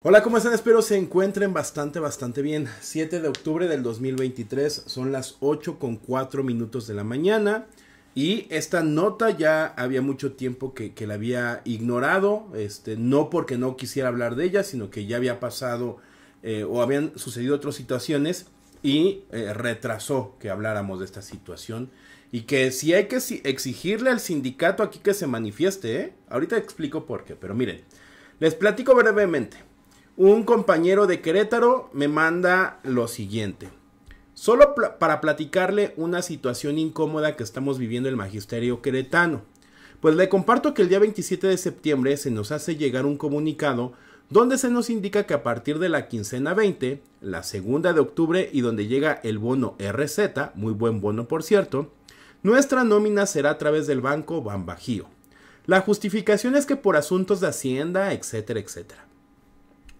Hola, ¿cómo están? Espero se encuentren bastante, bastante bien. 7 de octubre del 2023, son las 8 con 4 minutos de la mañana. Y esta nota ya había mucho tiempo que, que la había ignorado, este, no porque no quisiera hablar de ella, sino que ya había pasado eh, o habían sucedido otras situaciones y eh, retrasó que habláramos de esta situación. Y que si hay que exigirle al sindicato aquí que se manifieste, ¿eh? ahorita explico por qué, pero miren, les platico brevemente un compañero de Querétaro me manda lo siguiente. Solo para platicarle una situación incómoda que estamos viviendo el magisterio queretano. Pues le comparto que el día 27 de septiembre se nos hace llegar un comunicado donde se nos indica que a partir de la quincena 20, la segunda de octubre y donde llega el bono RZ, muy buen bono por cierto, nuestra nómina será a través del banco Banbajío. La justificación es que por asuntos de hacienda, etcétera, etcétera.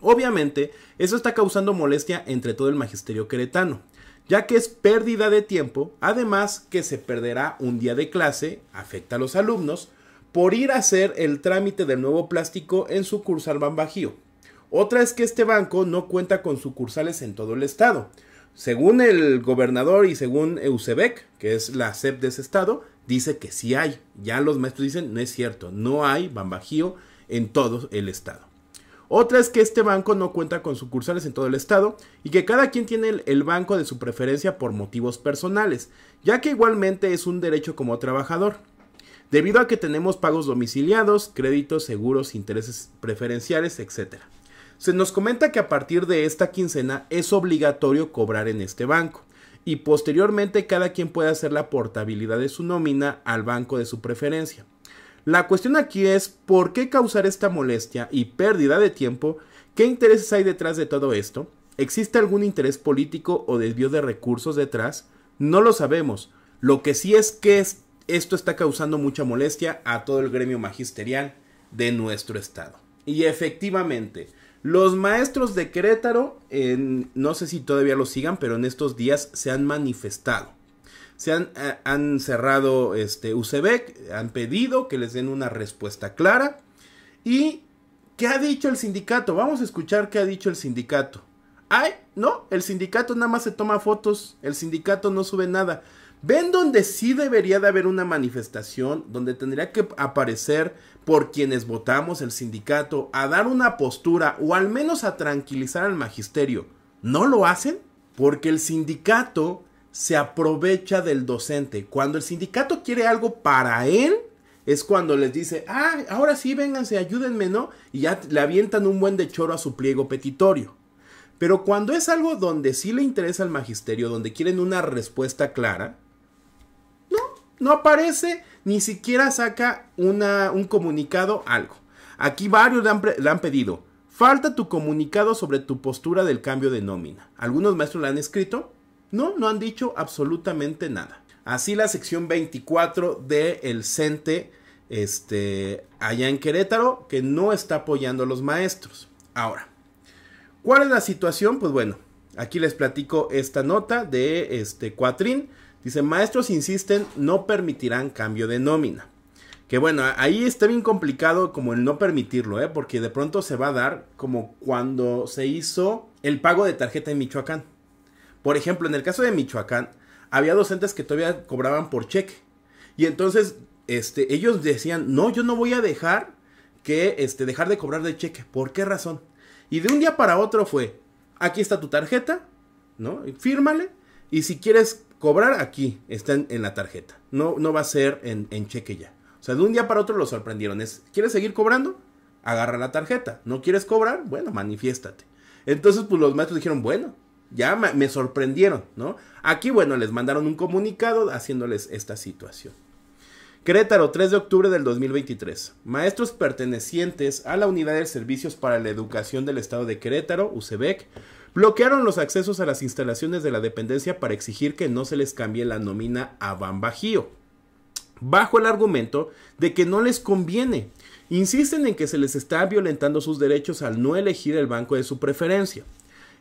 Obviamente, eso está causando molestia entre todo el magisterio queretano, ya que es pérdida de tiempo, además que se perderá un día de clase, afecta a los alumnos, por ir a hacer el trámite del nuevo plástico en sucursal Bambajío. Otra es que este banco no cuenta con sucursales en todo el estado. Según el gobernador y según Eusebec, que es la SEP de ese estado, dice que sí hay. Ya los maestros dicen, no es cierto, no hay Bambajío en todo el estado. Otra es que este banco no cuenta con sucursales en todo el estado y que cada quien tiene el, banco de su preferencia por motivos personales, ya que igualmente es un derecho como trabajador debido a que tenemos pagos domiciliados, créditos, seguros, intereses preferenciales, etc. Se nos comenta que a partir de esta quincena es obligatorio cobrar en este banco y posteriormente cada quien puede hacer la portabilidad de su nómina al banco de su preferencia. La cuestión aquí es por qué causar esta molestia y pérdida de tiempo, qué intereses hay detrás de todo esto, existe algún interés político o desvío de recursos detrás, no lo sabemos. Lo que sí es que esto está causando mucha molestia a todo el gremio magisterial de nuestro estado. Y efectivamente, los maestros de Querétaro, no sé si todavía lo sigan, pero en estos días se han manifestado se han, eh, han cerrado este Uzbek, han pedido que les den una respuesta clara. ¿Y qué ha dicho el sindicato? Vamos a escuchar qué ha dicho el sindicato. Ay, no, el sindicato nada más se toma fotos, el sindicato no sube nada. Ven donde sí debería de haber una manifestación, donde tendría que aparecer por quienes votamos el sindicato a dar una postura o al menos a tranquilizar al magisterio. ¿No lo hacen? Porque el sindicato se aprovecha del docente. Cuando el sindicato quiere algo para él, es cuando les dice, ah, ahora sí, vénganse, ayúdenme, ¿no? Y ya le avientan un buen de choro a su pliego petitorio. Pero cuando es algo donde sí le interesa al magisterio, donde quieren una respuesta clara, no, no aparece, ni siquiera saca una, un comunicado, algo. Aquí varios le han, le han pedido, falta tu comunicado sobre tu postura del cambio de nómina. Algunos maestros le han escrito, no, no han dicho absolutamente nada. Así la sección 24 del CENTE este, allá en Querétaro, que no está apoyando a los maestros. Ahora, ¿cuál es la situación? Pues bueno, aquí les platico esta nota de este Cuatrín. Dice, maestros insisten, no permitirán cambio de nómina. Que bueno, ahí está bien complicado como el no permitirlo, ¿eh? porque de pronto se va a dar como cuando se hizo el pago de tarjeta en Michoacán. Por ejemplo, en el caso de Michoacán, había docentes que todavía cobraban por cheque. Y entonces, este, ellos decían, no, yo no voy a dejar que, este, dejar de cobrar de cheque. ¿Por qué razón? Y de un día para otro fue, aquí está tu tarjeta, ¿no? Fírmale. Y si quieres cobrar, aquí está en, la tarjeta. No, no va a ser en, cheque ya. O sea, de un día para otro lo sorprendieron. Es, ¿quieres seguir cobrando? Agarra la tarjeta. ¿No quieres cobrar? Bueno, manifiéstate. Entonces, pues los maestros dijeron, bueno, ya me sorprendieron, ¿no? Aquí, bueno, les mandaron un comunicado haciéndoles esta situación. Querétaro, 3 de octubre del 2023. Maestros pertenecientes a la Unidad de Servicios para la Educación del Estado de Querétaro, UCEBEC, bloquearon los accesos a las instalaciones de la dependencia para exigir que no se les cambie la nómina a Bambajío, bajo el argumento de que no les conviene. Insisten en que se les está violentando sus derechos al no elegir el banco de su preferencia.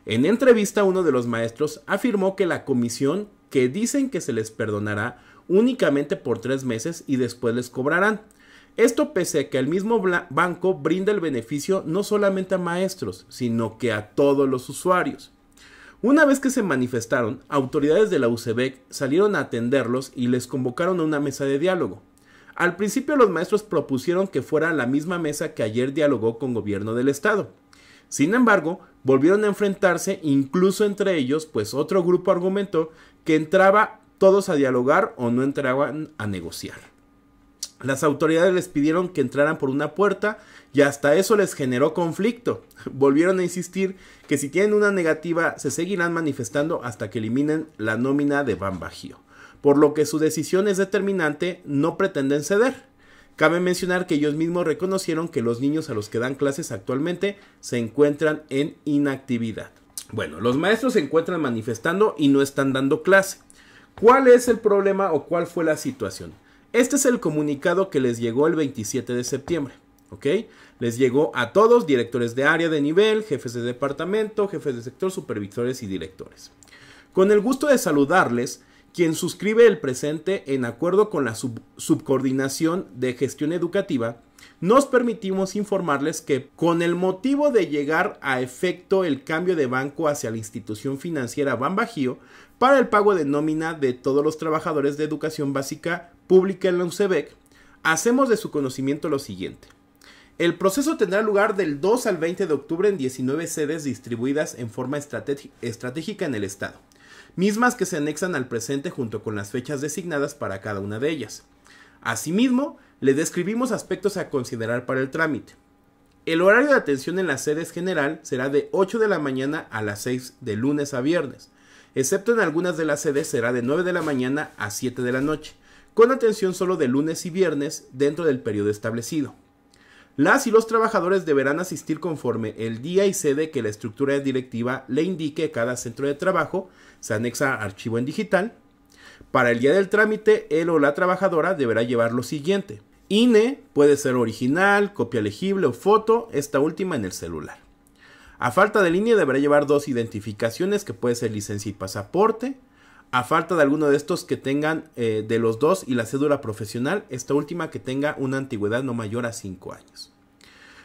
En entrevista uno de los maestros afirmó que la comisión que dicen que se les perdonará únicamente por tres meses y después les cobrarán. Esto pese a que el mismo banco brinda el beneficio no solamente a maestros, sino que a todos los usuarios. Una vez que se manifestaron, autoridades de la UCBEC salieron a atenderlos y les convocaron a una mesa de diálogo. Al principio los maestros propusieron que fuera la misma mesa que ayer dialogó con gobierno del estado. Sin embargo, volvieron a enfrentarse, incluso entre ellos, pues otro grupo argumentó que entraba todos a dialogar o no entraban a negociar. Las autoridades les pidieron que entraran por una puerta y hasta eso les generó conflicto. Volvieron a insistir que si tienen una negativa se seguirán manifestando hasta que eliminen la nómina de Van Bajío, por lo que su decisión es determinante, no pretenden ceder. Cabe mencionar que ellos mismos reconocieron que los niños a los que dan clases actualmente se encuentran en inactividad. Bueno, los maestros se encuentran manifestando y no están dando clase. ¿Cuál es el problema o cuál fue la situación? Este es el comunicado que les llegó el 27 de septiembre. ¿ok? Les llegó a todos, directores de área de nivel, jefes de departamento, jefes de sector, supervisores y directores. Con el gusto de saludarles, quien suscribe el presente en acuerdo con la subcoordinación de gestión educativa, nos permitimos informarles que con el motivo de llegar a efecto el cambio de banco hacia la institución financiera Banbajío para el pago de nómina de todos los trabajadores de educación básica pública en la hacemos de su conocimiento lo siguiente. El proceso tendrá lugar del 2 al 20 de octubre en 19 sedes distribuidas en forma estratégica en el estado mismas que se anexan al presente junto con las fechas designadas para cada una de ellas. Asimismo, le describimos aspectos a considerar para el trámite. El horario de atención en las sedes general será de 8 de la mañana a las 6 de lunes a viernes, excepto en algunas de las sedes será de 9 de la mañana a 7 de la noche, con atención solo de lunes y viernes dentro del periodo establecido. Las y los trabajadores deberán asistir conforme el día y sede que la estructura directiva le indique cada centro de trabajo se anexa archivo en digital. Para el día del trámite, él o la trabajadora deberá llevar lo siguiente. INE puede ser original, copia legible o foto, esta última en el celular. A falta de línea, deberá llevar dos identificaciones que puede ser licencia y pasaporte. A falta de alguno de estos que tengan eh, de los dos y la cédula profesional, esta última que tenga una antigüedad no mayor a 5 años.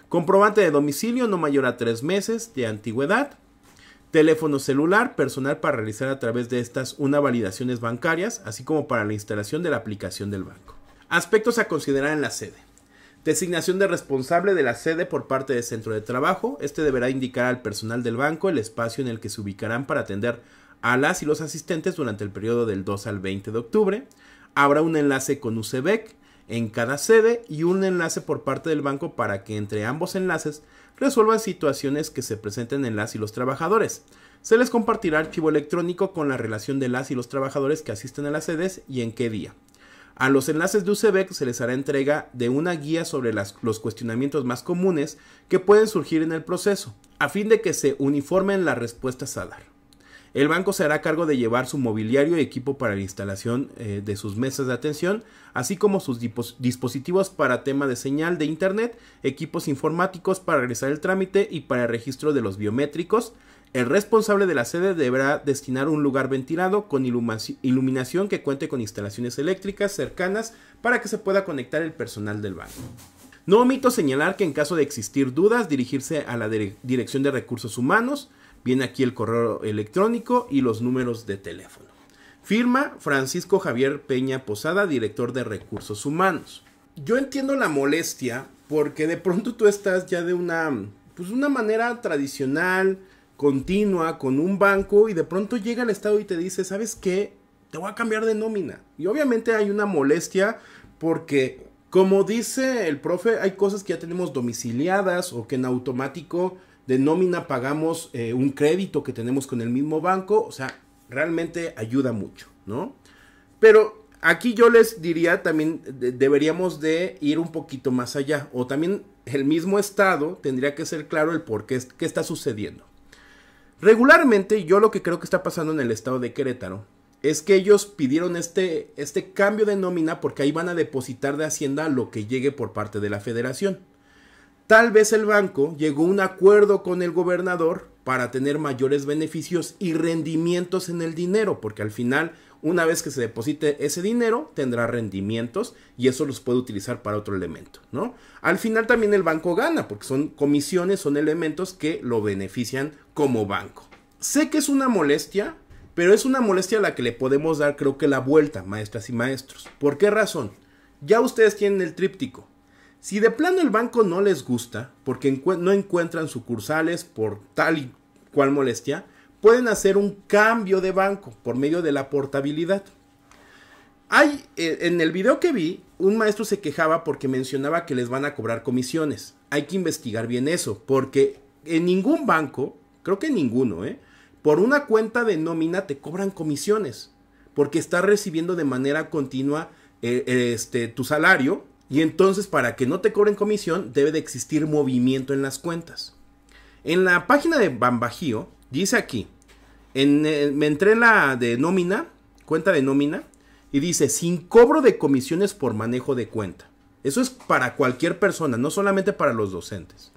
Comprobante de domicilio no mayor a 3 meses de antigüedad teléfono celular personal para realizar a través de estas una validaciones bancarias, así como para la instalación de la aplicación del banco. Aspectos a considerar en la sede. Designación de responsable de la sede por parte del centro de trabajo. Este deberá indicar al personal del banco el espacio en el que se ubicarán para atender a las y los asistentes durante el periodo del 2 al 20 de octubre. Habrá un enlace con UCBEC en cada sede y un enlace por parte del banco para que entre ambos enlaces Resuelva situaciones que se presenten en las y los trabajadores. Se les compartirá archivo electrónico con la relación de las y los trabajadores que asisten a las sedes y en qué día. A los enlaces de UCBEC se les hará entrega de una guía sobre los cuestionamientos más comunes que pueden surgir en el proceso, a fin de que se uniformen las respuestas a dar. El banco se hará cargo de llevar su mobiliario y equipo para la instalación eh, de sus mesas de atención, así como sus dispositivos para tema de señal de Internet, equipos informáticos para realizar el trámite y para el registro de los biométricos. El responsable de la sede deberá destinar un lugar ventilado con iluminación que cuente con instalaciones eléctricas cercanas para que se pueda conectar el personal del banco. No omito señalar que en caso de existir dudas, dirigirse a la Dirección de Recursos Humanos, Viene aquí el correo electrónico y los números de teléfono. Firma Francisco Javier Peña Posada, director de recursos humanos. Yo entiendo la molestia porque de pronto tú estás ya de una, pues una manera tradicional, continua, con un banco y de pronto llega el Estado y te dice, ¿sabes qué? Te voy a cambiar de nómina. Y obviamente hay una molestia porque, como dice el profe, hay cosas que ya tenemos domiciliadas o que en automático de nómina pagamos eh, un crédito que tenemos con el mismo banco, o sea, realmente ayuda mucho, ¿no? Pero aquí yo les diría también deberíamos de ir un poquito más allá, o también el mismo Estado tendría que ser claro el por qué, qué está sucediendo. Regularmente yo lo que creo que está pasando en el Estado de Querétaro es que ellos pidieron este, este cambio de nómina porque ahí van a depositar de Hacienda lo que llegue por parte de la federación. Tal vez el banco llegó a un acuerdo con el gobernador para tener mayores beneficios y rendimientos en el dinero, porque al final, una vez que se deposite ese dinero, tendrá rendimientos y eso los puede utilizar para otro elemento, ¿no? Al final también el banco gana, porque son comisiones, son elementos que lo benefician como banco. Sé que es una molestia, pero es una molestia a la que le podemos dar creo que la vuelta, maestras y maestros. ¿Por qué razón? Ya ustedes tienen el tríptico si de plano el banco no les gusta, porque no encuentran sucursales por tal y cual molestia, pueden hacer un cambio de banco por medio de la portabilidad. Hay, eh, en el video que vi, un maestro se quejaba porque mencionaba que les van a cobrar comisiones. Hay que investigar bien eso, porque en ningún banco, creo que ninguno, ¿eh? por una cuenta de nómina te cobran comisiones, porque estás recibiendo de manera continua eh, este, tu salario y entonces para que no te cobren comisión debe de existir movimiento en las cuentas. En la página de Bambajío dice aquí, en, eh, me entré en la de nómina, cuenta de nómina, y dice sin cobro de comisiones por manejo de cuenta. Eso es para cualquier persona, no solamente para los docentes.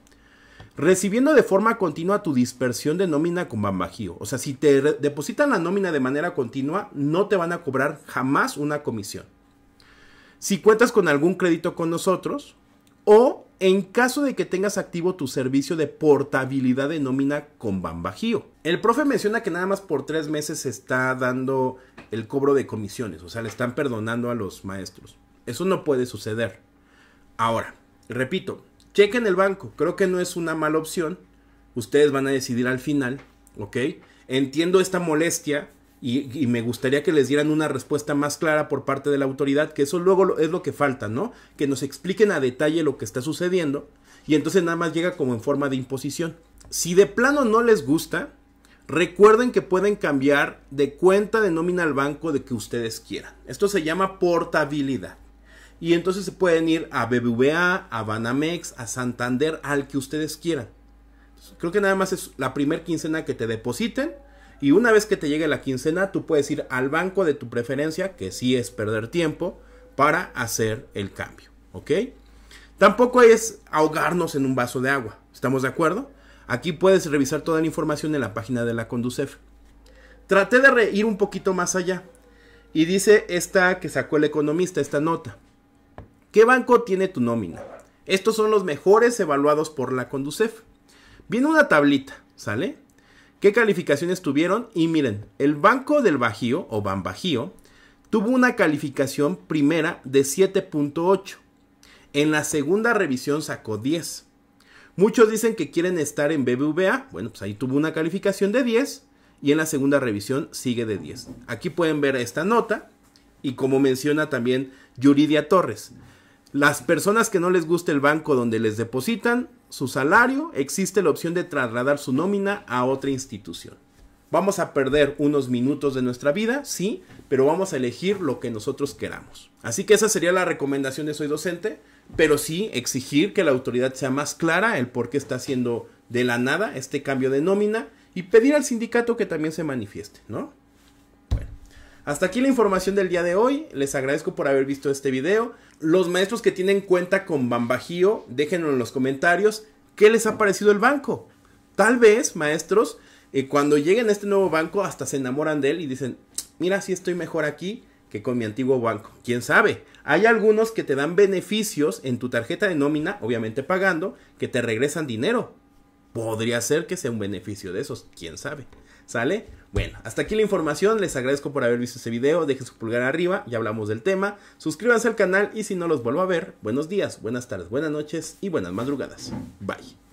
Recibiendo de forma continua tu dispersión de nómina con Bambajío. O sea, si te depositan la nómina de manera continua, no te van a cobrar jamás una comisión si cuentas con algún crédito con nosotros o en caso de que tengas activo tu servicio de portabilidad de nómina con Bambajío. El profe menciona que nada más por tres meses se está dando el cobro de comisiones, o sea, le están perdonando a los maestros. Eso no puede suceder. Ahora, repito, chequen el banco, creo que no es una mala opción. Ustedes van a decidir al final, ¿ok? Entiendo esta molestia y, me gustaría que les dieran una respuesta más clara por parte de la autoridad, que eso luego es lo que falta, ¿no? Que nos expliquen a detalle lo que está sucediendo y entonces nada más llega como en forma de imposición. Si de plano no les gusta, recuerden que pueden cambiar de cuenta de nómina al banco de que ustedes quieran. Esto se llama portabilidad. Y entonces se pueden ir a BBVA, a Banamex, a Santander, al que ustedes quieran. creo que nada más es la primera quincena que te depositen y una vez que te llegue la quincena, tú puedes ir al banco de tu preferencia, que sí es perder tiempo, para hacer el cambio. ¿Ok? Tampoco es ahogarnos en un vaso de agua. ¿Estamos de acuerdo? Aquí puedes revisar toda la información en la página de la Conducef. Traté de ir un poquito más allá. Y dice esta que sacó el economista, esta nota. ¿Qué banco tiene tu nómina? Estos son los mejores evaluados por la Conducef. Viene una tablita, ¿sale? qué calificaciones tuvieron. Y miren, el Banco del Bajío o Ban Bajío tuvo una calificación primera de 7.8. En la segunda revisión sacó 10. Muchos dicen que quieren estar en BBVA. Bueno, pues ahí tuvo una calificación de 10 y en la segunda revisión sigue de 10. Aquí pueden ver esta nota y como menciona también Yuridia Torres. Las personas que no les gusta el banco donde les depositan su salario, existe la opción de trasladar su nómina a otra institución. Vamos a perder unos minutos de nuestra vida, sí, pero vamos a elegir lo que nosotros queramos. Así que esa sería la recomendación de Soy Docente, pero sí exigir que la autoridad sea más clara el por qué está haciendo de la nada este cambio de nómina y pedir al sindicato que también se manifieste, ¿no? Hasta aquí la información del día de hoy. Les agradezco por haber visto este video. Los maestros que tienen cuenta con Bambajío, déjenlo en los comentarios qué les ha parecido el banco. Tal vez, maestros, eh, cuando lleguen a este nuevo banco hasta se enamoran de él y dicen, mira, si sí estoy mejor aquí que con mi antiguo banco. ¿Quién sabe? Hay algunos que te dan beneficios en tu tarjeta de nómina, obviamente pagando, que te regresan dinero. Podría ser que sea un beneficio de esos, quién sabe. ¿Sale? Bueno, hasta aquí la información, les agradezco por haber visto este video, dejen su pulgar arriba, ya hablamos del tema, suscríbanse al canal y si no los vuelvo a ver, buenos días, buenas tardes, buenas noches y buenas madrugadas. Bye.